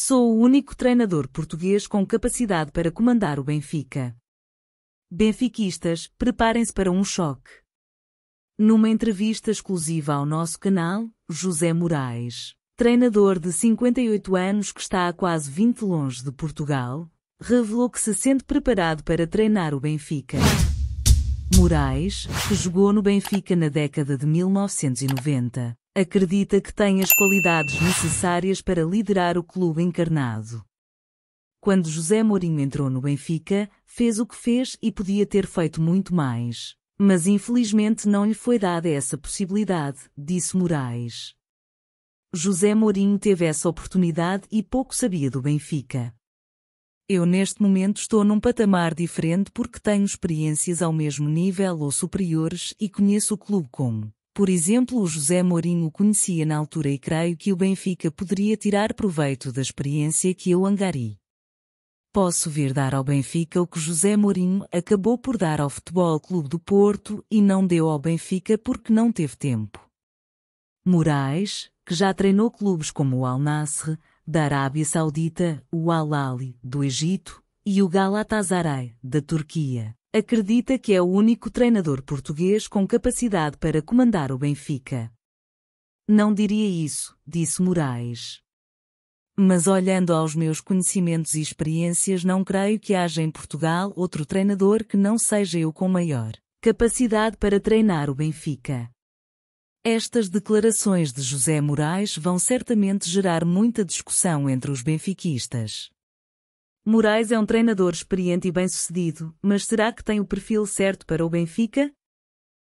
Sou o único treinador português com capacidade para comandar o Benfica. Benfiquistas, preparem-se para um choque. Numa entrevista exclusiva ao nosso canal, José Moraes, treinador de 58 anos que está a quase 20 longe de Portugal, revelou que se sente preparado para treinar o Benfica. Moraes, que jogou no Benfica na década de 1990, Acredita que tem as qualidades necessárias para liderar o clube encarnado. Quando José Mourinho entrou no Benfica, fez o que fez e podia ter feito muito mais. Mas infelizmente não lhe foi dada essa possibilidade, disse Moraes. José Mourinho teve essa oportunidade e pouco sabia do Benfica. Eu neste momento estou num patamar diferente porque tenho experiências ao mesmo nível ou superiores e conheço o clube como por exemplo, o José Mourinho conhecia na altura e creio que o Benfica poderia tirar proveito da experiência que eu angari. Posso vir dar ao Benfica o que José Mourinho acabou por dar ao Futebol Clube do Porto e não deu ao Benfica porque não teve tempo. Moraes, que já treinou clubes como o Al Nassr, da Arábia Saudita, o Al Ali, do Egito, e o Galatasaray, da Turquia, acredita que é o único treinador português com capacidade para comandar o Benfica. Não diria isso, disse Moraes. Mas olhando aos meus conhecimentos e experiências, não creio que haja em Portugal outro treinador que não seja eu com maior capacidade para treinar o Benfica. Estas declarações de José Moraes vão certamente gerar muita discussão entre os benfiquistas. Moraes é um treinador experiente e bem-sucedido, mas será que tem o perfil certo para o Benfica?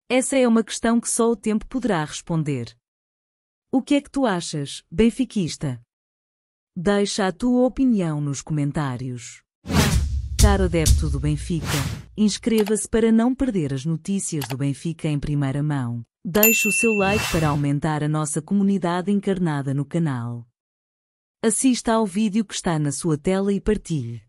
Essa é uma questão que só o tempo poderá responder. O que é que tu achas, benfiquista? Deixa a tua opinião nos comentários. Caro adepto do Benfica, inscreva-se para não perder as notícias do Benfica em primeira mão. Deixe o seu like para aumentar a nossa comunidade encarnada no canal. Assista ao vídeo que está na sua tela e partilhe.